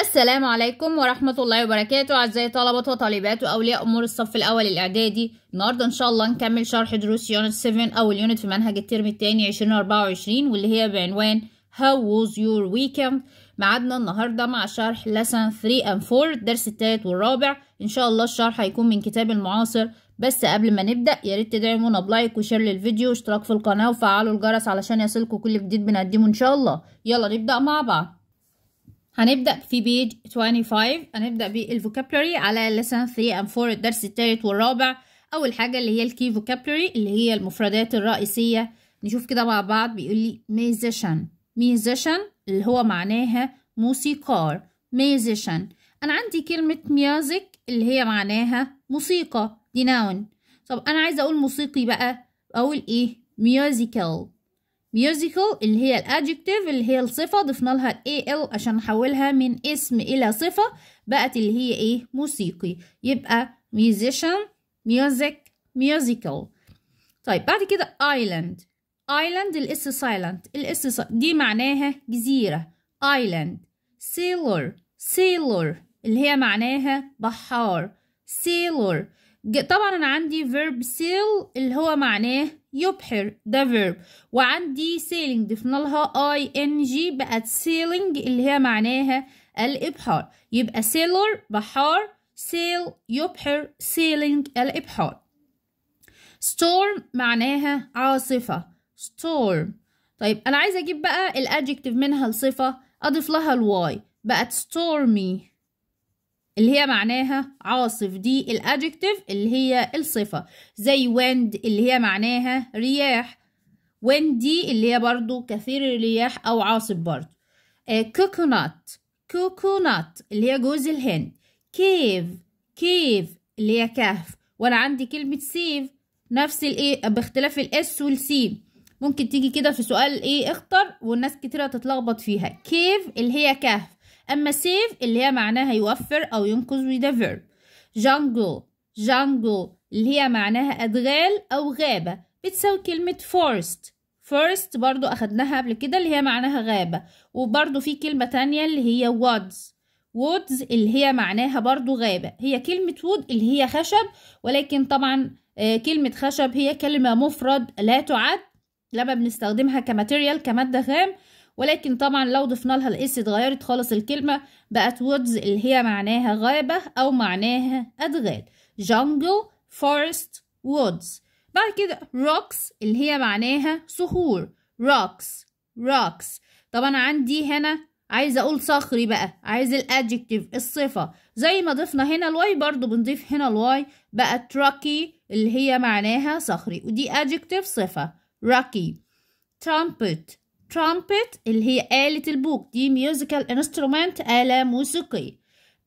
السلام عليكم ورحمة الله وبركاته أعزائي طلبة وطالبات وأولياء أمور الصف الأول الإعدادي النهاردة إن شاء الله نكمل شرح دروس يونت 7 أول يونت في منهج الترم التاني 2024 واللي هي بعنوان How was your weekend؟ ميعادنا النهاردة مع شرح lesson 3 and 4 الدرس التالت والرابع إن شاء الله الشرح هيكون من كتاب المعاصر بس قبل ما نبدأ يا ريت تدعمونا بلايك وشير للفيديو واشتراك في القناة وفعلوا الجرس علشان يصلكوا كل جديد بنقدمه إن شاء الله يلا نبدأ مع بعض هنبدأ في بيج 25 هنبدأ بالفوكابلوري على لسن 3 and 4 الدرس الثالث والرابع أول حاجة اللي هي الكي فوكابلوري اللي هي المفردات الرئيسية نشوف كده مع بعض بيقول لي musician musician اللي هو معناها موسيقار musician أنا عندي كلمة music اللي هي معناها موسيقى دي noun طب أنا عايزة أقول موسيقي بقى أقول إيه musical musical اللي هي الادجكتيف اللي هي الصفة ضفنا لها ال عشان نحولها من اسم إلى صفة بقت اللي هي ايه موسيقي يبقى musician music musical طيب بعد كده island island الاس silent الاس دي معناها جزيرة island sailor sailor اللي هي معناها بحار sailor طبعا انا عندي verb sail اللي هو معناه يبحر ده verb وعندي sailing ضفنا لها ing بقت sailing اللي هي معناها الإبحار يبقى sailor بحار sail يبحر sailing الإبحار storm معناها عاصفة storm طيب أنا عايزة أجيب بقى الأدجكتيف منها الصفة أضيف لها الواي بقت stormy اللي هي معناها عاصف دي الادجكتيف اللي هي الصفة زي ويند اللي هي معناها رياح ويند دي اللي هي برضو كثير الرياح أو عاصف برضو كوكونات آه، كوكونات اللي هي جوز الهند كيف كيف اللي هي كهف وأنا عندي كلمة سيف نفس الايه باختلاف الاس والسي ممكن تيجي كده في سؤال ايه اختر والناس كتيرة تتلخبط فيها كيف اللي هي كهف أما save اللي هي معناها يوفر أو ينقذ وده verb jungle jungle اللي هي معناها أدغال أو غابة بتساوي كلمة forest forest برضو أخدناها قبل كده اللي هي معناها غابة وبرضو في كلمة تانية اللي هي woods woods اللي هي معناها برضو غابة هي كلمة wood اللي هي خشب ولكن طبعا آه، كلمة خشب هي كلمة مفرد لا تعد لما بنستخدمها كماتيريال كمادة خام ولكن طبعا لو ضفنا لها الاس اتغيرت خالص الكلمة بقت وودز اللي هي معناها غابة أو معناها أدغال جانجل فورست وودز بعد كده rocks اللي هي معناها صخور rocks rocks طبعا عندي هنا عايزة أقول صخري بقى عايز الادجكتيف الصفة زي ما ضفنا هنا الواي برضو بنضيف هنا الواي بقت rocky اللي هي معناها صخري ودي adjective صفة rocky trumpet trumpet اللي هي آلة البوق دي musical instrument آلة موسيقية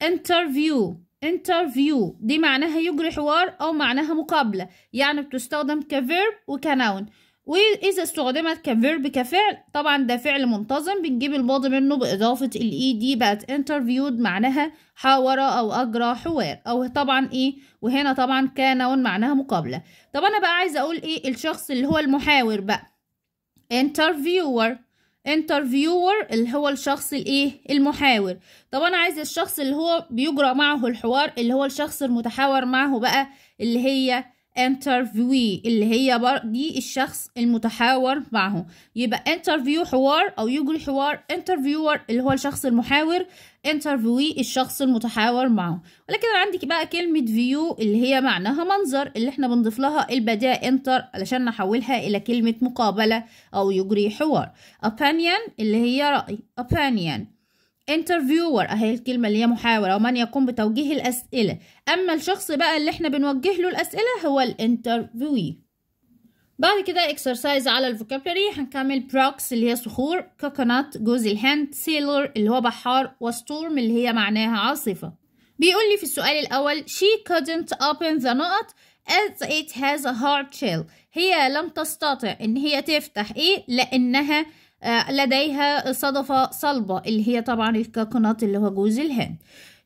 interview interview دي معناها يجري حوار أو معناها مقابلة يعني بتستخدم كفيرب وكنون وإذا استخدمت كفيرب كفعل طبعا ده فعل منتظم بنجيب الماضي منه بإضافة الإي دي بقت interviewed معناها حاور أو أجرى حوار أو طبعا إيه وهنا طبعا كنون معناها مقابلة طب أنا بقى عايزة أقول إيه الشخص اللي هو المحاور بقى interviewer interviewer اللي هو الشخص الايه المحاور طب انا عايز الشخص اللي هو بيجرى معه الحوار اللي هو الشخص المتحاور معه بقى اللي هي انترفيوي اللي هي دي الشخص المتحاور معه يبقى انترفيو حوار او يجري حوار انترفيور اللي هو الشخص المحاور انترفيوي الشخص المتحاور معه ولكن انا عندي بقى كلمة فيو اللي هي معناها منظر اللي احنا بنضيف لها البداية انتر علشان نحولها الى كلمة مقابلة او يجري حوار opinion اللي هي رأي opinion interviewer اهي الكلمه اللي هي محاوره ومن يقوم بتوجيه الاسئله اما الشخص بقى اللي احنا بنوجه له الاسئله هو الانترفيوي بعد كده اكسرسايز على الفوكابلري هنكمل بروكس اللي هي صخور كوكونات جوز الهند سيلور اللي هو بحار وستورم اللي هي معناها عاصفه بيقول لي في السؤال الاول she couldn't open the knot as it has a hard shell هي لم تستطع ان هي تفتح ايه لانها آه، لديها صدفة صلبة اللي هي طبعا الكوكونات اللي هو جوز الهند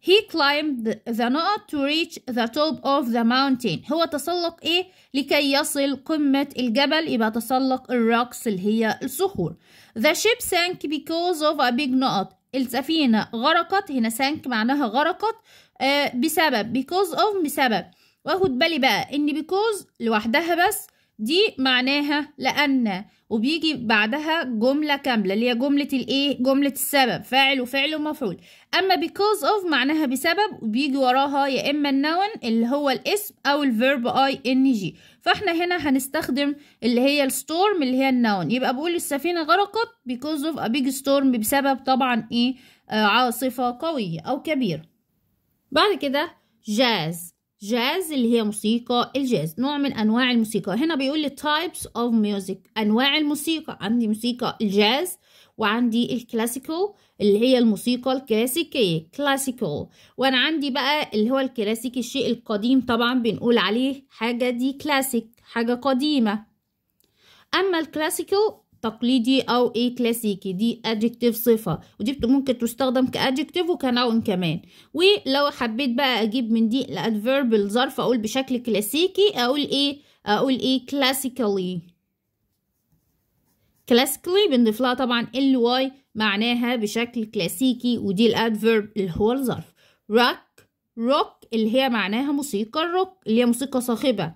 He climbed the knot to reach the top of the mountain هو تسلق ايه لكي يصل قمة الجبل يبقى تسلق الرقص اللي هي الصخور The ship sank because of a big knot السفينة غرقت هنا sank معناها غرقت آه، بسبب because of بسبب واخد بالي بقى ان because لوحدها بس دي معناها لأن وبيجي بعدها جملة كاملة اللي هي جملة الإيه؟ جملة السبب فاعل وفعل ومفعول أما because of معناها بسبب وبيجي وراها يا إما النون اللي هو الاسم أو الفيرب أي إن جي فإحنا هنا هنستخدم اللي هي الستورم اللي هي النون يبقى بقول السفينة غرقت because of a big storm بسبب طبعا إيه؟ آه عاصفة قوية أو كبيرة بعد كده جاز جاز اللي هي موسيقى الجاز نوع من انواع الموسيقى هنا بيقول لي types of music انواع الموسيقى عندي موسيقى الجاز وعندي الكلاسيكال اللي هي الموسيقى الكلاسيكيه كلاسيكو وانا عندي بقى اللي هو الكلاسيكي الشيء القديم طبعا بنقول عليه حاجه دي كلاسيك حاجه قديمه اما الكلاسيكال تقليدي أو إيه كلاسيكي دي adjective صفة ودي ممكن تستخدم كادجكتيف وكنون كمان ولو حبيت بقى أجيب من دي الادفيرب الظرف أقول بشكل كلاسيكي أقول إيه أقول إيه classically classically بنضيف لها طبعا ال واي معناها بشكل كلاسيكي ودي الادفيرب اللي هو الظرف rock rock اللي هي معناها موسيقى الروك اللي هي موسيقى صاخبة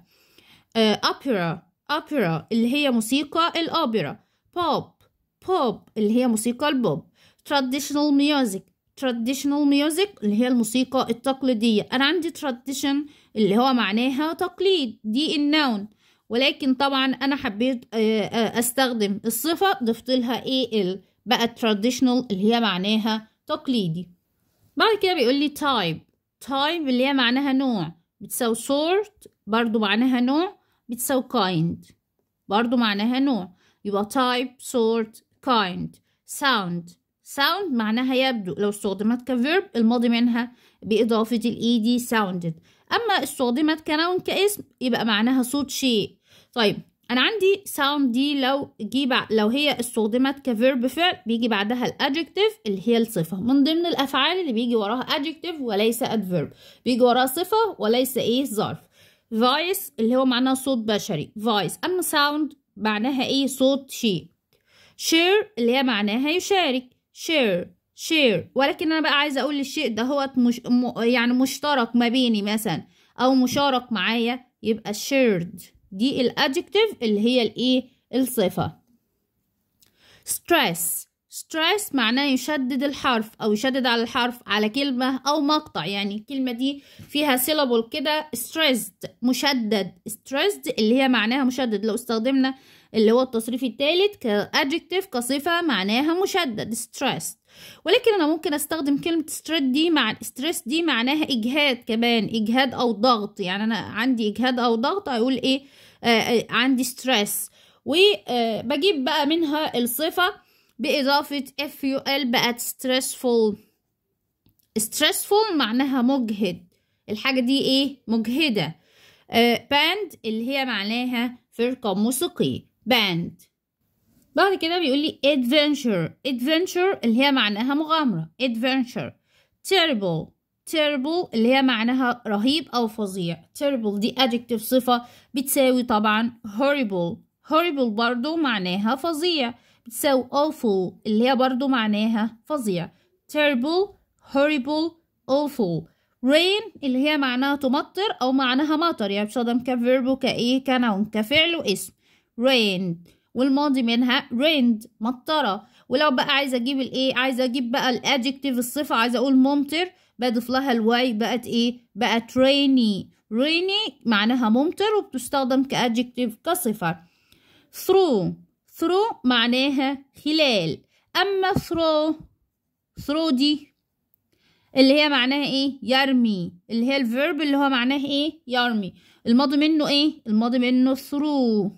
اوبرا uh, اوبرا اللي هي موسيقى الاوبرا بوب بوب اللي هي موسيقى البوب traditional music traditional music اللي هي الموسيقى التقليدية أنا عندي tradition اللي هو معناها تقليد دي النون ولكن طبعا أنا حبيت آه، آه، أستخدم الصفة ضفت لها ال بقى traditional اللي هي معناها تقليدي بعد كده بيقول لي type type اللي هي معناها نوع بتساوي sort برضو معناها نوع بتساوي kind برضو معناها نوع يبقى type sort kind sound sound معناها يبدو لو استخدمت كverb الماضي منها بإضافة ال ed sounded أما استخدمت كنون كاسم يبقى معناها صوت شيء طيب أنا عندي sound دي لو جي لو هي استخدمت كverb فعل بيجي بعدها الادجكتيف اللي هي الصفة من ضمن الأفعال اللي بيجي وراها adjective وليس adverb بيجي وراها صفة وليس إيه ظرف voice اللي هو معناه صوت بشري voice أما sound معناها ايه صوت شيء share اللي هي معناها يشارك share share ولكن انا بقى عايزه اقول الشيء ده هو مش م... يعني مشترك ما بيني مثلا او مشارك معايا يبقى shared دي الادجكتيف اللي هي الايه الصفه stress stress معناه يشدد الحرف أو يشدد على الحرف على كلمة أو مقطع يعني الكلمة دي فيها syllable كده stressed مشدد stressed اللي هي معناها مشدد لو استخدمنا اللي هو التصريف الثالث adjective كصفة معناها مشدد stressed ولكن أنا ممكن أستخدم كلمة stress دي مع stress دي معناها إجهاد كمان إجهاد أو ضغط يعني أنا عندي إجهاد أو ضغط أقول إيه آه،, آه عندي stress وبجيب آه، بقى منها الصفة بإضافة FUL بقت stressful stressful معناها مجهد الحاجة دي إيه؟ مجهدة باند آه، band اللي هي معناها فرقة موسيقية band بعد كده بيقول لي adventure adventure اللي هي معناها مغامرة adventure terrible terrible اللي هي معناها رهيب أو فظيع terrible دي adjective صفة بتساوي طبعا horrible horrible برضو معناها فظيع بتساوي awful اللي هي برضو معناها فظيع terrible horrible awful rain اللي هي معناها تمطر أو معناها مطر يعني بتستخدم كفيرب وكإيه كنون كفعل واسم rain والماضي منها rained مطرة ولو بقى عايزة أجيب الإيه عايزة أجيب بقى الأدجكتيف الصفة عايزة أقول ممطر بضيف لها الواي بقت إيه بقت rainy rainy معناها ممطر وبتستخدم كأدجكتيف كصفة through through معناها خلال أما throw ثرو دي اللي هي معناها ايه يرمي اللي هي الفيرب اللي هو معناه ايه يرمي الماضي منه ايه الماضي منه ثرو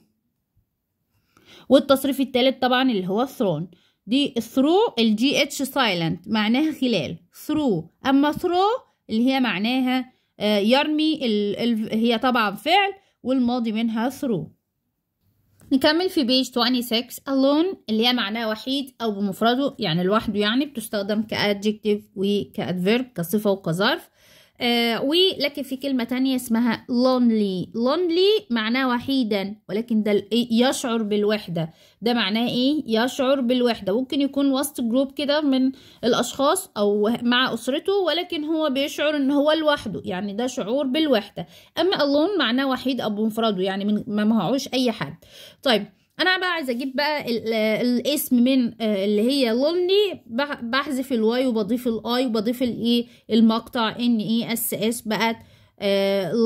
والتصريف التالت طبعا اللي هو ثرون دي ثرو الجي اتش سايلنت معناها خلال ثرو اما throw اللي هي معناها آه، يرمي ال ال هي طبعا فعل والماضي منها through نكمل في بيج 26 alone اللي هي معناه وحيد أو بمفرده يعني لوحده يعني بتستخدم كادجكتيف وكادفيرب كصفة وكظرف آه، ولكن في كلمة تانية اسمها lonely lonely معناه وحيدا ولكن ده يشعر بالوحدة ده معناه ايه يشعر بالوحدة ممكن يكون وسط جروب كده من الأشخاص أو مع أسرته ولكن هو بيشعر ان هو لوحده يعني ده شعور بالوحدة أما alone معناه وحيد أو بمفرده يعني من ما معهوش أي حد طيب انا بقى عايزه اجيب بقى الاسم من آه، اللي هي لوني بحذف الواي وبضيف الاي وبضيف الايه المقطع ان اي اس اس بقت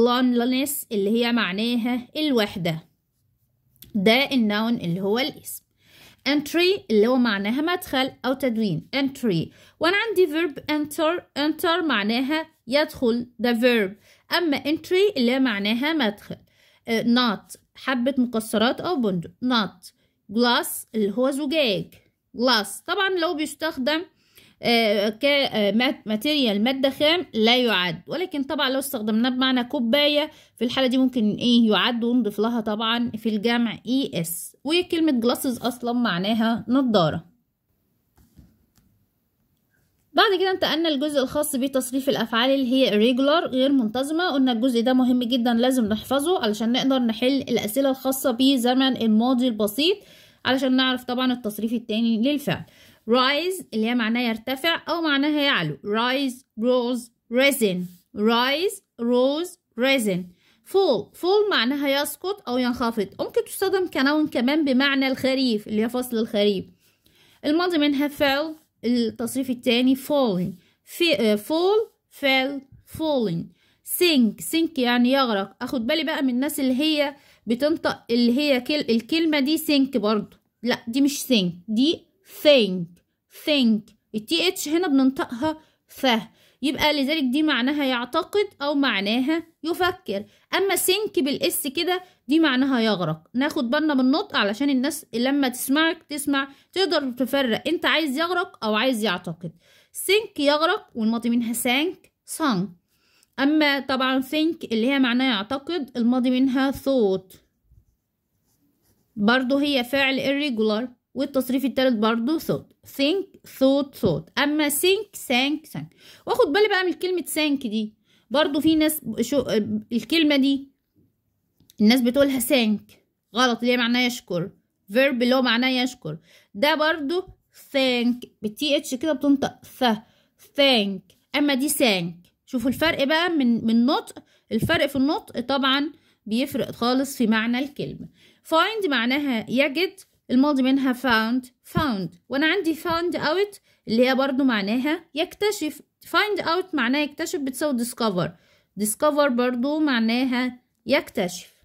لونلنس آه، اللي هي معناها الوحده ده النون اللي هو الاسم entry اللي هو معناها مدخل او تدوين entry وانا عندي verb enter enter معناها يدخل ده verb اما entry اللي هي معناها مدخل آه، not حبة مكسرات أو بندق نات جلاس اللي هو زجاج جلاس طبعا لو بيستخدم آه كماتيريال آه، مادة خام لا يعد ولكن طبعا لو استخدمناه بمعنى كوباية في الحالة دي ممكن ايه يعد ونضيف لها طبعا في الجمع اي اس وكلمة جلاسز اصلا معناها نضارة بعد كده انتقلنا للجزء الخاص بتصريف الافعال اللي هي irregular غير منتظمه قلنا الجزء ده مهم جدا لازم نحفظه علشان نقدر نحل الاسئله الخاصه بزمن الماضي البسيط علشان نعرف طبعا التصريف التاني للفعل rise اللي هي معناها يرتفع او معناها يعلو rise rose risen rise rose risen فول فول معناها يسقط او ينخفض ممكن تستخدم كنون كمان بمعنى الخريف اللي هي فصل الخريف الماضي منها fell التصريف الثاني falling في آه، fall fell falling sink sink يعني يغرق اخد بالي بقى من الناس اللي هي بتنطق اللي هي كل الكلمة دي sink برضو لا دي مش sink دي think think التي اتش هنا بننطقها ف يبقى لذلك دي معناها يعتقد او معناها يفكر اما سنك بالاس كده دي معناها يغرق ناخد بالنا من النطق علشان الناس لما تسمعك تسمع تقدر تفرق انت عايز يغرق او عايز يعتقد سينك يغرق والماضي منها سانك سانك اما طبعا ثينك اللي هي معناه يعتقد الماضي منها ثوت برضو هي فعل irregular والتصريف التالت برضو thought think thought thought اما think sank sank واخد بالي بقى من كلمة sank دي برضو في ناس شو الكلمة دي الناس بتقولها thank غلط ليه معناه يشكر فيرب اللي هو معناه يشكر ده برضو ثانك بالتي اتش كده بتنطق ث ثانك اما دي thank شوفوا الفرق بقى من من نطق الفرق في النطق طبعا بيفرق خالص في معنى الكلمه find معناها يجد الماضي منها found found وانا عندي found out اللي هي برضو معناها يكتشف find out معناها يكتشف بتساوي discover discover برضو معناها يكتشف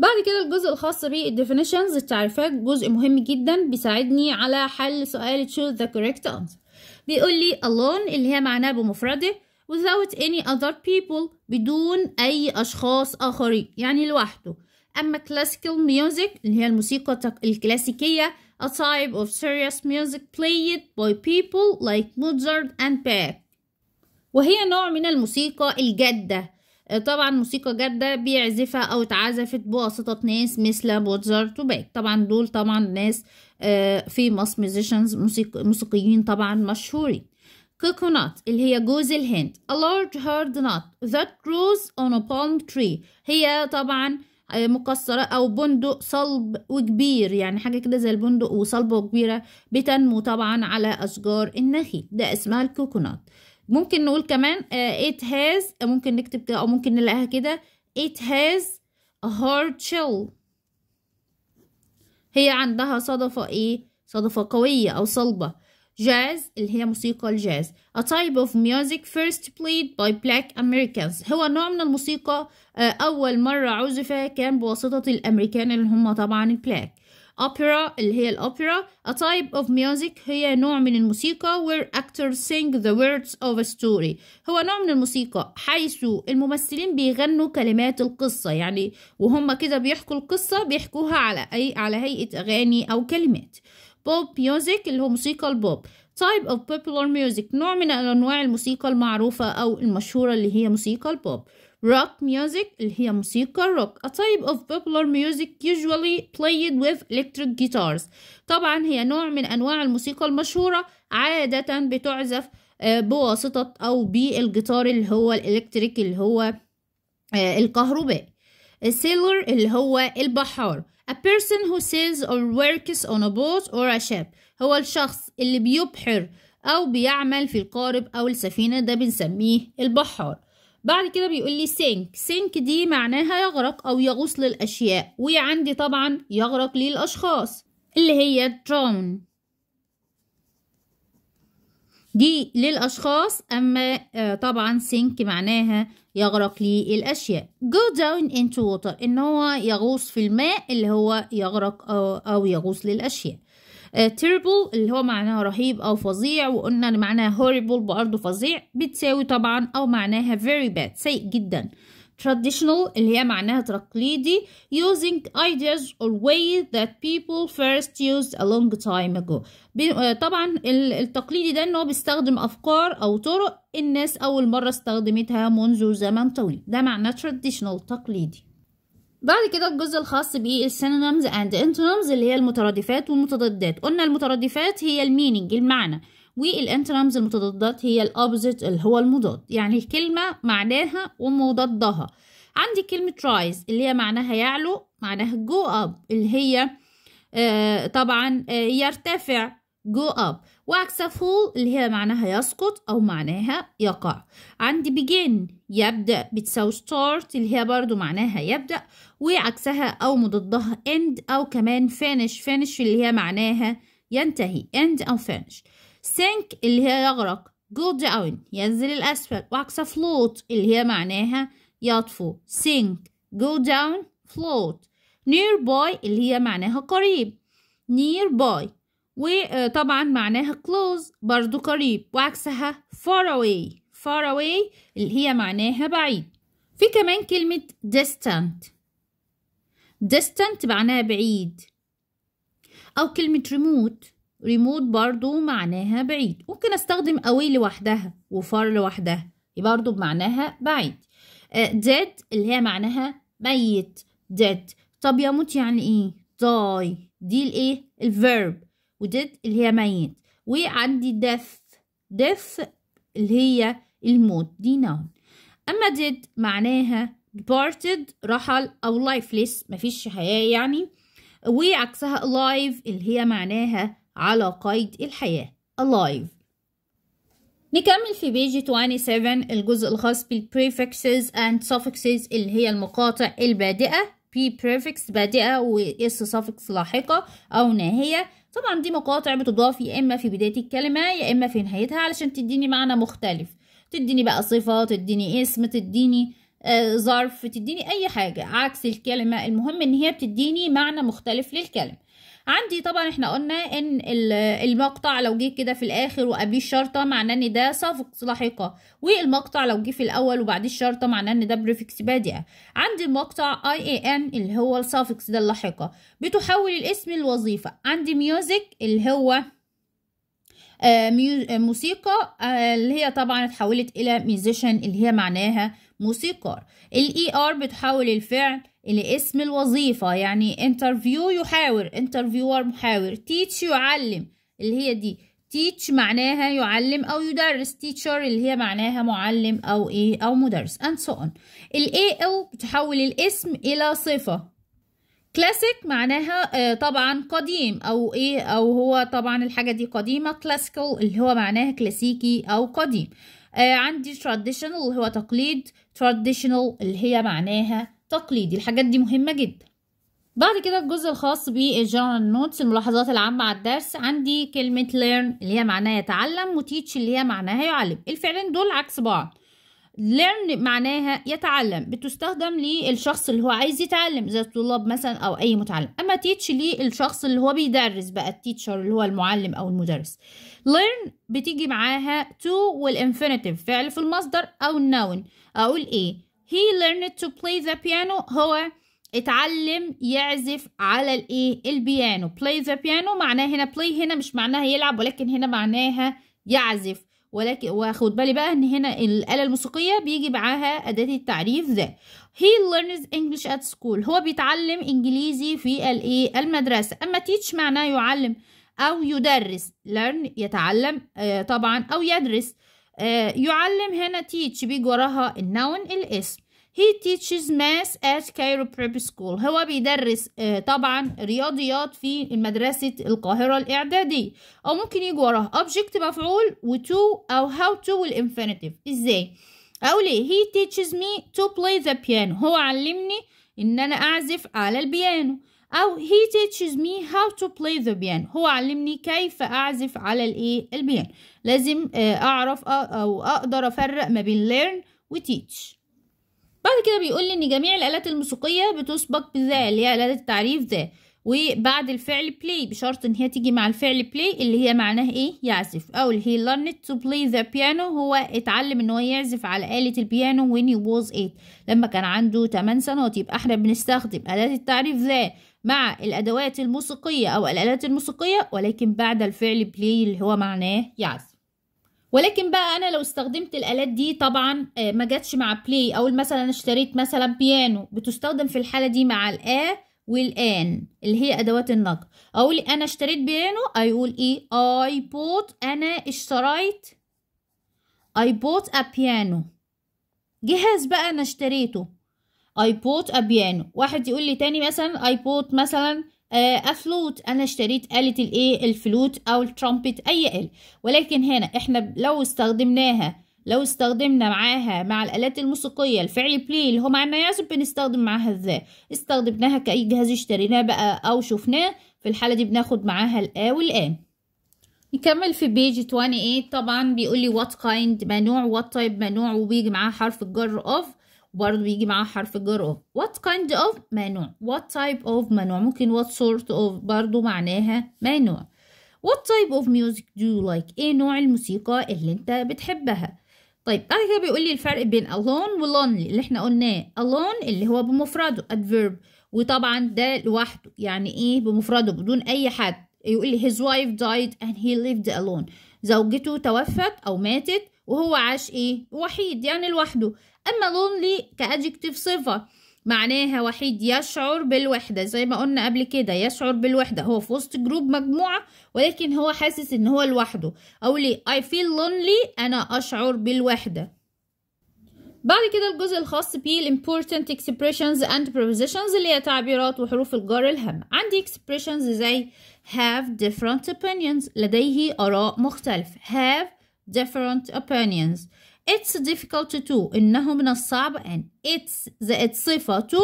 بعد كده الجزء الخاص definitions التعريفات جزء مهم جدا بيساعدني على حل سؤال choose the correct answer بيقول لي alone اللي هي معناه بمفرده without any other people بدون أي أشخاص آخرين يعني لوحده أما classical music اللي هي الموسيقى الكلاسيكية a type of serious music played by people like Mozart and Bach وهي نوع من الموسيقى الجادة طبعا موسيقى جادة بيعزفها أو اتعزفت بواسطة ناس مثل موزارت وباك طبعا دول طبعا ناس آه، فيموس ميزيشنز موسيقيين طبعا مشهورين كوكونات اللي هي جوز الهند a large hard nut that grows on a palm tree هي طبعا آه، مقصرة أو بندق صلب وكبير يعني حاجة كده زي البندق وصلبة وكبيرة بتنمو طبعا على أشجار النخيل ده اسمها الكوكونات ممكن نقول كمان آه، it has آه، ممكن نكتب كده أو ممكن نلاقيها كده it has a hard shell هي عندها صدفة إيه؟ صدفة قوية أو صلبة جاز اللي هي موسيقى الجاز a type of music first played by black Americans هو نوع من الموسيقى آه، أول مرة عزفة كان بواسطة الأمريكان اللي هم طبعا البلاك opera اللي هي الأوبرا a type of music هي نوع من الموسيقى where actors sing the words of a story هو نوع من الموسيقى حيث الممثلين بيغنوا كلمات القصة يعني وهم كده بيحكوا القصة بيحكوها على أي على هيئة أغاني أو كلمات بوب music اللي هو موسيقى البوب type of popular music نوع من أنواع الموسيقى المعروفة أو المشهورة اللي هي موسيقى البوب Rock music اللي هي موسيقى الروك a type of popular music usually played with electric guitars طبعا هي نوع من أنواع الموسيقى المشهورة عادة بتعزف آه، بواسطة أو بالجيتار اللي هو الإلكتريك اللي هو آه، الكهربائي sailor اللي هو البحار a person who sails or works on a boat or a ship هو الشخص اللي بيبحر أو بيعمل في القارب أو السفينة ده بنسميه البحار بعد كده بيقول لي سينك سينك دي معناها يغرق أو يغوص للأشياء وعندي طبعا يغرق للأشخاص اللي هي drown دي للأشخاص أما آه، طبعا سينك معناها يغرق للأشياء go down into water إن هو يغوص في الماء اللي هو يغرق أو, أو يغوص للأشياء تيربل آه، اللي هو معناها رهيب أو فظيع وقلنا اللي معناها هوريبل برضه فظيع بتساوي طبعا أو معناها فيري باد سيء جدا traditional اللي هي معناها تقليدي using ideas or ways that people first used a long time ago آه، طبعا التقليدي ده ان هو بيستخدم افكار او طرق الناس اول مره استخدمتها منذ زمن طويل ده معناه traditional تقليدي بعد كده الجزء الخاص بالسينونيمز اند انتونيمز اللي هي المترادفات والمتضادات قلنا المترادفات هي الميننج المعنى والانتونيمز المتضادات هي الابوزيت اللي هو المضاد يعني الكلمه معناها ومضادها عندي كلمه رايز اللي هي معناها يعلو معناها جو اب اللي هي آه طبعا آه يرتفع جو اب واكسفول اللي هي معناها يسقط او معناها يقع عندي begin يبدأ بتساوي ستارت اللي هي برضو معناها يبدأ وعكسها أو مضادها end أو كمان finish finish اللي هي معناها ينتهي end أو finish sink اللي هي يغرق go down ينزل الأسفل وعكسها float اللي هي معناها يطفو sink go down float nearby اللي هي معناها قريب nearby وطبعا آه، معناها close برضو قريب وعكسها far away far away اللي هي معناها بعيد في كمان كلمة distant distant معناها بعيد أو كلمة remote remote برضو معناها بعيد ممكن أستخدم away لوحدها وفار لوحدها برضو بمعناها بعيد آه، dead اللي هي معناها ميت dead طب يموت يعني ايه die دي الايه الفيرب وdead اللي هي ميت وعندي death death اللي هي الموت دي نون أما did معناها departed رحل أو lifeless مفيش حياة يعني وعكسها alive اللي هي معناها على قيد الحياة alive نكمل في بيج 27 الجزء الخاص بال prefixes and suffixes اللي هي المقاطع البادئة بي prefix بادئة و S suffix لاحقة أو ناهية طبعا دي مقاطع بتضاف يا إما في بداية الكلمة يا إما في نهايتها علشان تديني معنى مختلف تديني بقى صفة تديني اسم تديني آه ظرف تديني اي حاجة عكس الكلمة المهم ان هي بتديني معنى مختلف للكلمة عندي طبعا احنا قلنا ان المقطع لو جه كده في الاخر وقبل الشرطه معناه ان ده صفق لاحقه والمقطع لو جه في الاول وبعد الشرطه معناه ان ده بريفكس بادئه عندي المقطع اي اي ان اللي هو السافكس ده اللاحقه بتحول الاسم لوظيفه عندي ميوزك اللي هو آه، آه، موسيقى آه، اللي هي طبعا اتحولت الى ميوزيشن اللي هي معناها موسيقار الاي ار e بتحول الفعل الى اسم الوظيفه يعني انترفيو يحاور انترفيور محاور تيتش يعلم اللي هي دي تيتش معناها يعلم او يدرس تيتشر اللي هي معناها معلم او ايه او مدرس and so on الاي او بتحول الاسم الى صفه كلاسيك معناها آه، طبعا قديم او ايه او هو طبعا الحاجه دي قديمه كلاسيكال اللي هو معناها كلاسيكي او قديم آه، عندي traditional اللي هو تقليد traditional اللي هي معناها تقليدي الحاجات دي مهمه جدا بعد كده الجزء الخاص بالجورنال نوتس الملاحظات العامة على الدرس عندي كلمة learn اللي هي معناها يتعلم وتيتش اللي هي معناها يعلم الفعلين دول عكس بعض learn معناها يتعلم بتستخدم للشخص اللي هو عايز يتعلم زي الطلاب مثلا او اي متعلم اما teach للشخص اللي هو بيدرس بقى التيتشر اللي هو المعلم او المدرس learn بتيجي معاها to والانفينيتيف فعل في المصدر او النون اقول ايه he learned to play the piano هو اتعلم يعزف على الايه البيانو play the piano معناه هنا play هنا مش معناها يلعب ولكن هنا معناها يعزف ولكن واخد بالي بقى ان هنا الاله الموسيقيه بيجي معاها اداه التعريف ذا he learns English at school هو بيتعلم انجليزي في الايه المدرسه اما teach معناه يعلم او يدرس learn يتعلم آه، طبعا او يدرس آه، يعلم هنا teach بيجي وراها النون الاسم he teaches math at Cairo Prep School هو بيدرس آه، طبعا رياضيات في مدرسة القاهرة الإعدادية أو ممكن يجي وراه object مفعول و to أو how to والإنفينيتيف إزاي؟ أو ليه؟ he teaches me to play the piano هو علمني إن أنا أعزف على البيانو أو he teaches me how to play the piano هو علمني كيف أعزف على الإيه البيانو لازم آه، أعرف أو أقدر أفرق ما بين learn و teach بعد كده بيقول لي ان جميع الالات الموسيقيه بتسبق بذا اللي هي الات التعريف ذا وبعد الفعل بلاي بشرط ان هي تيجي مع الفعل بلاي اللي هي معناه ايه يعزف او he هي learned to play the piano هو اتعلم ان هو يعزف على آلة البيانو when he was 8 لما كان عنده 8 سنوات يبقى احنا بنستخدم آلات التعريف ذا مع الادوات الموسيقيه او الالات الموسيقيه ولكن بعد الفعل بلاي اللي هو معناه يعزف ولكن بقى انا لو استخدمت الالات دي طبعا آه، ما جاتش مع بلاي او مثلا انا اشتريت مثلا بيانو بتستخدم في الحاله دي مع الا والان اللي هي ادوات النقل اقول انا اشتريت بيانو ايقول ايه اي بوت انا اشتريت اي بوت ا بيانو جهاز بقى انا اشتريته اي بوت ا بيانو واحد يقول لي تاني مثلا اي بوت مثلا آه، افلوت انا اشتريت آلة الايه الفلوت او الترامبت اي آلة ولكن هنا احنا لو استخدمناها لو استخدمنا معاها مع الآلات الموسيقية الفعل بلاي اللي هو معنا يعزف بنستخدم معاها ازاي استخدمناها كأي جهاز اشتريناه بقى أو شفناه في الحالة دي بناخد معاها الآ والآن نكمل في بيج 28 طبعا بيقول لي وات كايند منوع وات تايب منوع وبيجي معاه حرف الجر اوف وبرضه بيجي معاه حرف الجر of what kind of ممنوع what type of ممنوع ممكن what sort of برضه معناها ممنوع what type of music do you like ايه نوع الموسيقى اللي انت بتحبها طيب بعد كده بيقول لي الفرق بين alone و lonely اللي احنا قلناه alone اللي هو بمفرده adverb وطبعا ده لوحده يعني ايه بمفرده بدون اي حد يقول لي his wife died and he lived alone زوجته توفت او ماتت وهو عاش إيه وحيد يعني لوحده أما lonely كأدجكتيف صفة معناها وحيد يشعر بالوحدة زي ما قلنا قبل كده يشعر بالوحدة هو في وسط جروب مجموعة ولكن هو حاسس ان هو لوحده او ليه I feel lonely انا اشعر بالوحدة بعد كده الجزء الخاص بيه important expressions and prepositions اللي هي تعبيرات وحروف الجر الهم عندي expressions زي have different opinions لديه آراء مختلفة have different opinions. It's difficult to إنه من الصعب أن it's the صفة to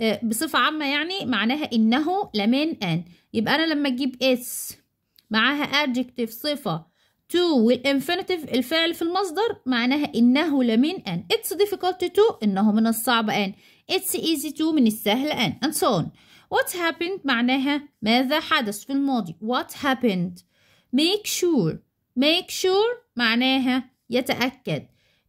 آه، بصفة عامة يعني معناها إنه لمن أن يبقى أنا لما أجيب it's معاها adjective صفة to والinfinitive الفعل في المصدر معناها إنه لمن أن it's difficult to إنه من الصعب أن it's easy to من السهل أن and so on what happened معناها ماذا حدث في الماضي what happened make sure make sure معناها يتأكد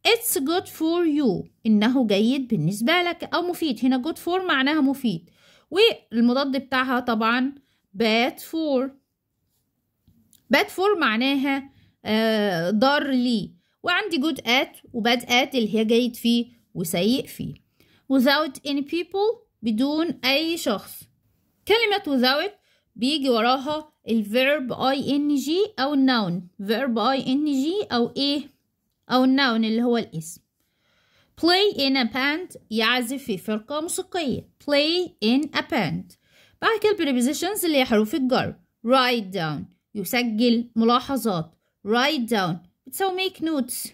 it's good for you إنه جيد بالنسبة لك أو مفيد هنا good for معناها مفيد والمضاد بتاعها طبعا bad for bad for معناها آه، ضار لي وعندي good at وbad at اللي هي جيد فيه وسيء فيه without any people بدون أي شخص كلمة without بيجي وراها الفيرب اي ان جي او الناون فيرب اي ان جي او ايه او الناون اللي هو الاسم play in a band يعزف في فرقة موسيقية play in a band بعد كده prepositions اللي هي حروف الجر write down يسجل ملاحظات write down بتساوي make notes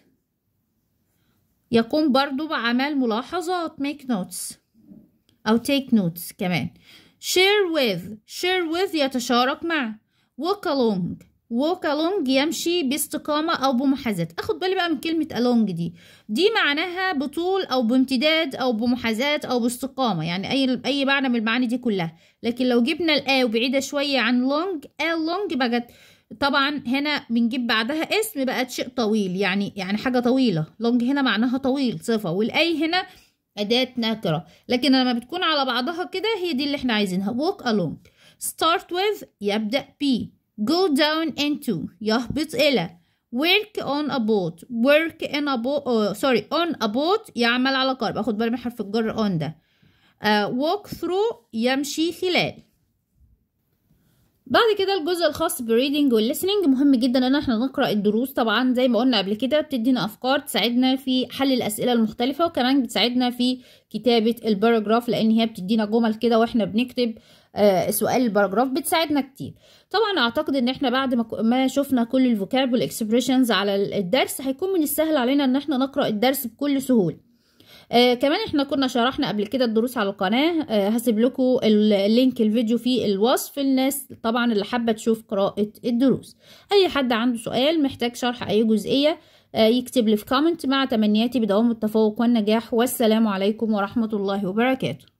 يقوم برضو بعمل ملاحظات make notes أو take notes كمان share with share with يتشارك مع walk along walk along يمشي باستقامة أو بمحاذاة أخد بالي بقى من كلمة along دي دي معناها بطول أو بامتداد أو بمحاذاة أو باستقامة يعني أي أي معنى من المعاني دي كلها لكن لو جبنا A وبعيدة شوية عن long A long بقت طبعا هنا بنجيب بعدها اسم بقت شيء طويل يعني يعني حاجة طويلة long هنا معناها طويل صفة والأي هنا أداة نكرة لكن لما بتكون على بعضها كده هي دي اللي احنا عايزينها walk along start with يبدأ ب go down into يهبط إلى work on a boat work in a boat oh, sorry on a boat يعمل على قارب أخد بالي من حرف الجر on ده uh, walk through يمشي خلال بعد كده الجزء الخاص بريدنج والليسننج مهم جدا ان احنا نقرا الدروس طبعا زي ما قلنا قبل كده بتدينا افكار تساعدنا في حل الاسئله المختلفه وكمان بتساعدنا في كتابه الباراجراف لان هي بتدينا جمل كده واحنا بنكتب آه سؤال الباراجراف بتساعدنا كتير طبعا اعتقد ان احنا بعد ما شفنا كل الفوكاب والاكسبريشنز على الدرس هيكون من السهل علينا ان احنا نقرا الدرس بكل سهوله آه كمان احنا كنا شرحنا قبل كده الدروس على القناة آه هسيب لكم اللينك الفيديو في الوصف الناس طبعا اللي حابة تشوف قراءة الدروس اي حد عنده سؤال محتاج شرح اي جزئية آه يكتب لي في كومنت مع تمنياتي بدوام التفوق والنجاح والسلام عليكم ورحمة الله وبركاته